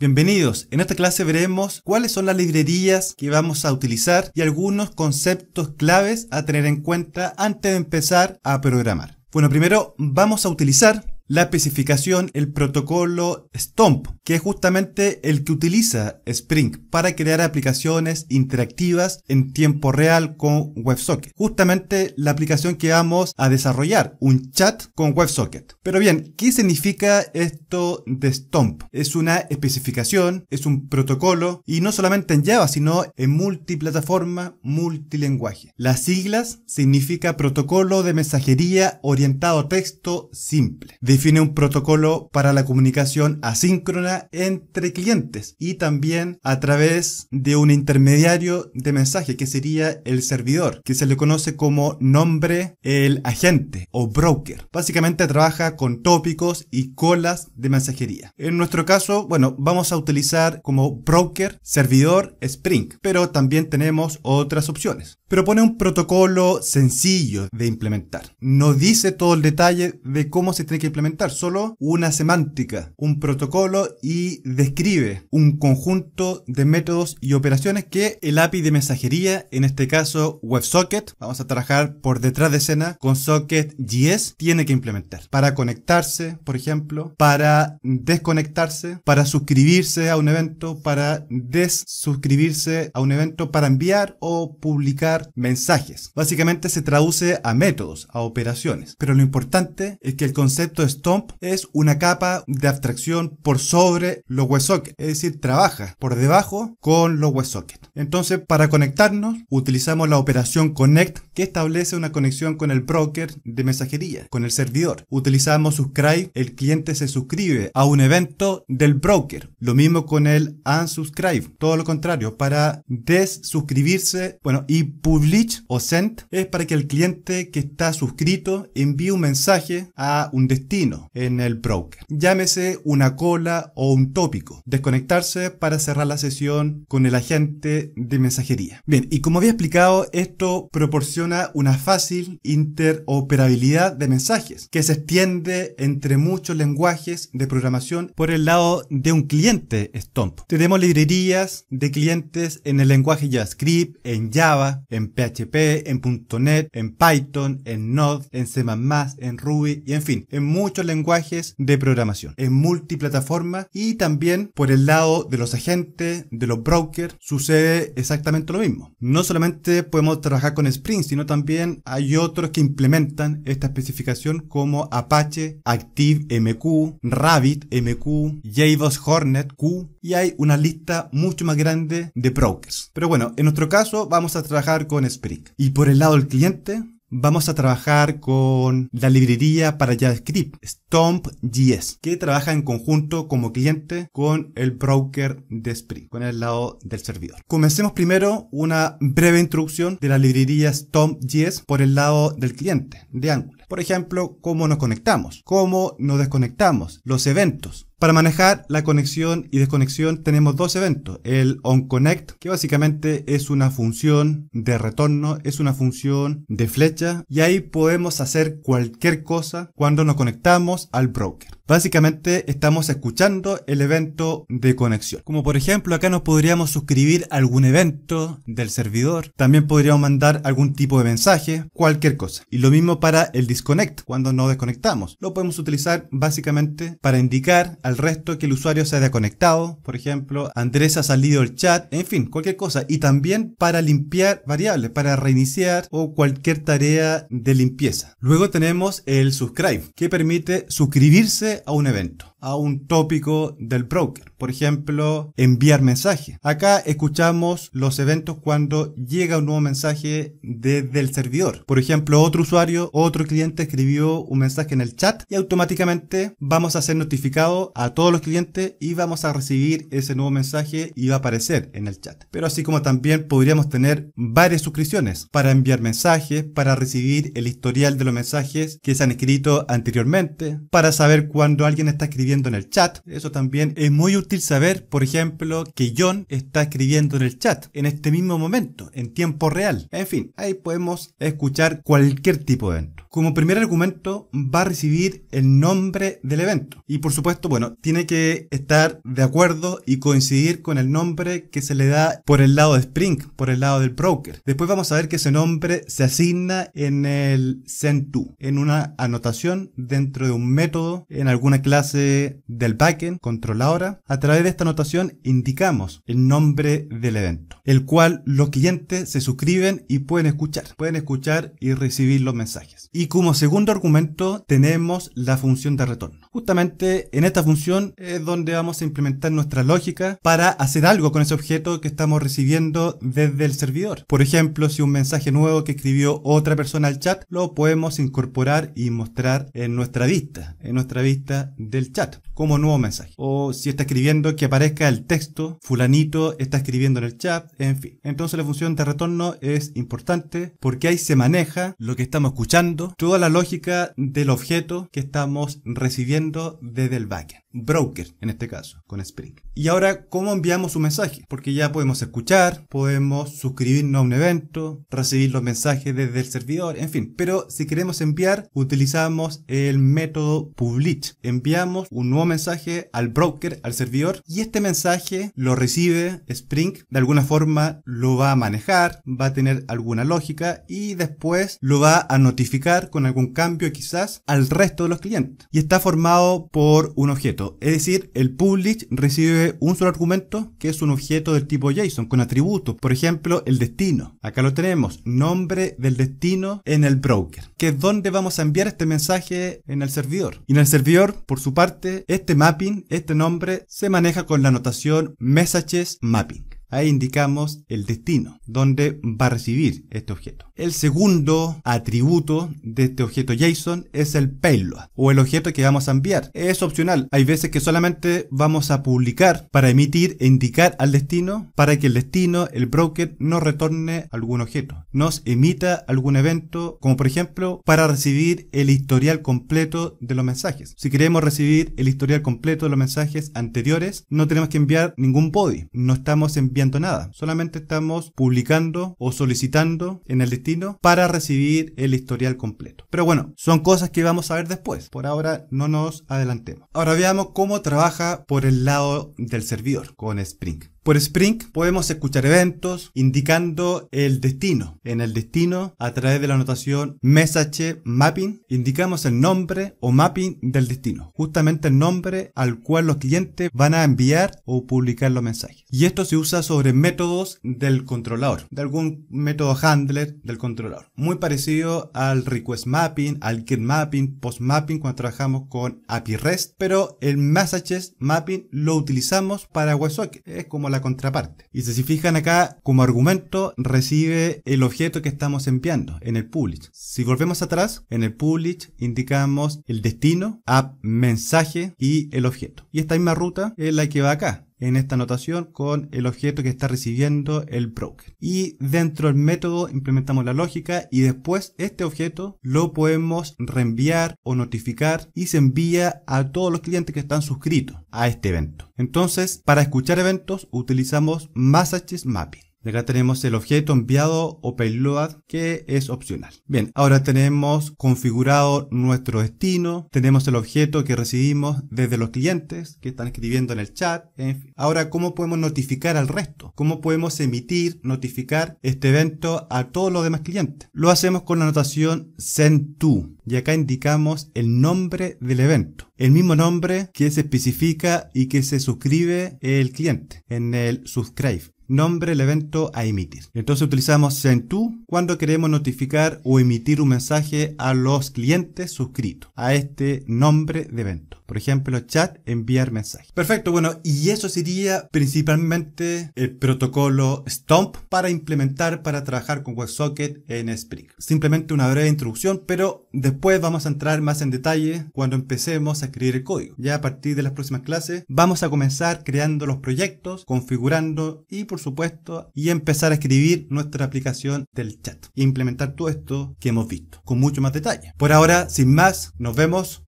Bienvenidos, en esta clase veremos cuáles son las librerías que vamos a utilizar y algunos conceptos claves a tener en cuenta antes de empezar a programar. Bueno, primero vamos a utilizar la especificación, el protocolo STOMP, que es justamente el que utiliza Spring para crear aplicaciones interactivas en tiempo real con WebSocket. Justamente la aplicación que vamos a desarrollar, un chat con WebSocket. Pero bien, ¿qué significa esto de STOMP? Es una especificación, es un protocolo y no solamente en Java, sino en multiplataforma, multilenguaje. Las siglas significa protocolo de mensajería orientado a texto simple define un protocolo para la comunicación asíncrona entre clientes y también a través de un intermediario de mensaje que sería el servidor, que se le conoce como nombre el agente o broker. Básicamente trabaja con tópicos y colas de mensajería. En nuestro caso, bueno, vamos a utilizar como broker, servidor, Spring, pero también tenemos otras opciones. Propone un protocolo sencillo de implementar. No dice todo el detalle de cómo se tiene que implementar solo una semántica, un protocolo y describe un conjunto de métodos y operaciones que el API de mensajería, en este caso WebSocket, vamos a trabajar por detrás de escena con SocketJS, tiene que implementar para conectarse, por ejemplo, para desconectarse, para suscribirse a un evento, para desuscribirse a un evento, para enviar o publicar mensajes. Básicamente se traduce a métodos, a operaciones, pero lo importante es que el concepto de Stomp es una capa de abstracción por sobre los websocket, es decir, trabaja por debajo con los websocket. Entonces, para conectarnos, utilizamos la operación connect que establece una conexión con el broker de mensajería, con el servidor. Utilizamos subscribe, el cliente se suscribe a un evento del broker. Lo mismo con el unsubscribe, todo lo contrario, para desuscribirse, bueno, y publish o send es para que el cliente que está suscrito envíe un mensaje a un destino en el broker. Llámese una cola o un tópico. Desconectarse para cerrar la sesión con el agente de mensajería. Bien, y como había explicado, esto proporciona una fácil interoperabilidad de mensajes que se extiende entre muchos lenguajes de programación por el lado de un cliente Stomp. Tenemos librerías de clientes en el lenguaje JavaScript, en Java, en PHP, en .NET, en Python, en Node, en C++, en Ruby y en fin, en muchos lenguajes de programación, en multiplataforma y también por el lado de los agentes, de los brokers, sucede exactamente lo mismo. No solamente podemos trabajar con Spring, sino también hay otros que implementan esta especificación como Apache, ActiveMQ, mq JBoss Hornet Q y hay una lista mucho más grande de brokers. Pero bueno, en nuestro caso vamos a trabajar con Spring. Y por el lado del cliente, Vamos a trabajar con la librería para JavaScript, StompJS, que trabaja en conjunto como cliente con el broker de Spring, con el lado del servidor. Comencemos primero una breve introducción de la librería StompJS por el lado del cliente, de Angular. Por ejemplo, cómo nos conectamos, cómo nos desconectamos, los eventos, para manejar la conexión y desconexión tenemos dos eventos. El onConnect, que básicamente es una función de retorno, es una función de flecha y ahí podemos hacer cualquier cosa cuando nos conectamos al broker. Básicamente estamos escuchando el evento de conexión. Como por ejemplo acá nos podríamos suscribir a algún evento del servidor. También podríamos mandar algún tipo de mensaje, cualquier cosa. Y lo mismo para el disconnect, cuando nos desconectamos. Lo podemos utilizar básicamente para indicar al resto que el usuario se haya conectado. Por ejemplo, Andrés ha salido el chat, en fin, cualquier cosa. Y también para limpiar variables, para reiniciar o cualquier tarea de limpieza. Luego tenemos el subscribe, que permite suscribirse a un evento a un tópico del broker. Por ejemplo, enviar mensajes. Acá escuchamos los eventos cuando llega un nuevo mensaje desde el servidor. Por ejemplo, otro usuario, otro cliente escribió un mensaje en el chat y automáticamente vamos a ser notificados a todos los clientes y vamos a recibir ese nuevo mensaje y va a aparecer en el chat. Pero así como también podríamos tener varias suscripciones para enviar mensajes, para recibir el historial de los mensajes que se han escrito anteriormente, para saber cuando alguien está escribiendo en el chat. Eso también es muy útil saber, por ejemplo, que John está escribiendo en el chat en este mismo momento, en tiempo real. En fin, ahí podemos escuchar cualquier tipo de evento. Como primer argumento va a recibir el nombre del evento. Y por supuesto, bueno, tiene que estar de acuerdo y coincidir con el nombre que se le da por el lado de Spring, por el lado del broker. Después vamos a ver que ese nombre se asigna en el Sentu, en una anotación dentro de un método, en alguna clase del backend, ahora a través de esta anotación indicamos el nombre del evento, el cual los clientes se suscriben y pueden escuchar, pueden escuchar y recibir los mensajes. Y como segundo argumento tenemos la función de retorno. Justamente en esta función es donde vamos a implementar nuestra lógica para hacer algo con ese objeto que estamos recibiendo desde el servidor. Por ejemplo, si un mensaje nuevo que escribió otra persona al chat, lo podemos incorporar y mostrar en nuestra vista, en nuestra vista del chat como nuevo mensaje. O si está escribiendo que aparezca el texto, fulanito está escribiendo en el chat, en fin. Entonces la función de retorno es importante porque ahí se maneja lo que estamos escuchando, toda la lógica del objeto que estamos recibiendo desde el backend. Broker, en este caso, con Spring. Y ahora, ¿cómo enviamos un mensaje? Porque ya podemos escuchar, podemos suscribirnos a un evento, recibir los mensajes desde el servidor, en fin. Pero si queremos enviar, utilizamos el método publish. Enviamos un nuevo mensaje al broker, al servidor, y este mensaje lo recibe Spring, de alguna forma lo va a manejar, va a tener alguna lógica y después lo va a notificar con algún cambio quizás al resto de los clientes. Y está formado por un objeto, es decir, el publish recibe un solo argumento que es un objeto del tipo JSON con atributos, por ejemplo, el destino. Acá lo tenemos, nombre del destino en el broker, que es donde vamos a enviar este mensaje en el servidor. Y en el servidor, por su parte, este, este mapping, este nombre, se maneja con la anotación messages mapping. Ahí indicamos el destino, donde va a recibir este objeto. El segundo atributo de este objeto JSON es el payload o el objeto que vamos a enviar. Es opcional. Hay veces que solamente vamos a publicar para emitir e indicar al destino para que el destino, el broker, no retorne algún objeto, nos emita algún evento, como por ejemplo para recibir el historial completo de los mensajes. Si queremos recibir el historial completo de los mensajes anteriores, no tenemos que enviar ningún body. No estamos enviando nada. Solamente estamos publicando o solicitando en el destino para recibir el historial completo. Pero bueno, son cosas que vamos a ver después. Por ahora no nos adelantemos. Ahora veamos cómo trabaja por el lado del servidor con Spring. Por Spring podemos escuchar eventos indicando el destino. En el destino, a través de la anotación message mapping, indicamos el nombre o mapping del destino, justamente el nombre al cual los clientes van a enviar o publicar los mensajes. Y esto se usa sobre métodos del controlador, de algún método handler del controlador. Muy parecido al request mapping, al get mapping, post mapping cuando trabajamos con API REST, pero el message mapping lo utilizamos para WebSocket. Es como la contraparte. Y si se fijan acá, como argumento recibe el objeto que estamos enviando en el publish. Si volvemos atrás, en el publish indicamos el destino, app, mensaje y el objeto. Y esta misma ruta es la que va acá en esta anotación con el objeto que está recibiendo el broker. Y dentro del método implementamos la lógica y después este objeto lo podemos reenviar o notificar y se envía a todos los clientes que están suscritos a este evento. Entonces, para escuchar eventos utilizamos Messages Mapping acá tenemos el objeto enviado o payload que es opcional. Bien, ahora tenemos configurado nuestro destino, tenemos el objeto que recibimos desde los clientes que están escribiendo en el chat. Ahora, ¿cómo podemos notificar al resto? ¿Cómo podemos emitir, notificar este evento a todos los demás clientes? Lo hacemos con la anotación send to y acá indicamos el nombre del evento. El mismo nombre que se especifica y que se suscribe el cliente en el subscribe nombre el evento a emitir. Entonces utilizamos send cuando queremos notificar o emitir un mensaje a los clientes suscritos a este nombre de evento. Por ejemplo, chat, enviar mensaje. Perfecto, bueno, y eso sería principalmente el protocolo Stomp para implementar, para trabajar con WebSocket en Spring. Simplemente una breve introducción, pero después vamos a entrar más en detalle cuando empecemos a escribir el código. Ya a partir de las próximas clases vamos a comenzar creando los proyectos, configurando y por supuesto, y empezar a escribir nuestra aplicación del chat. E implementar todo esto que hemos visto con mucho más detalle. Por ahora, sin más, nos vemos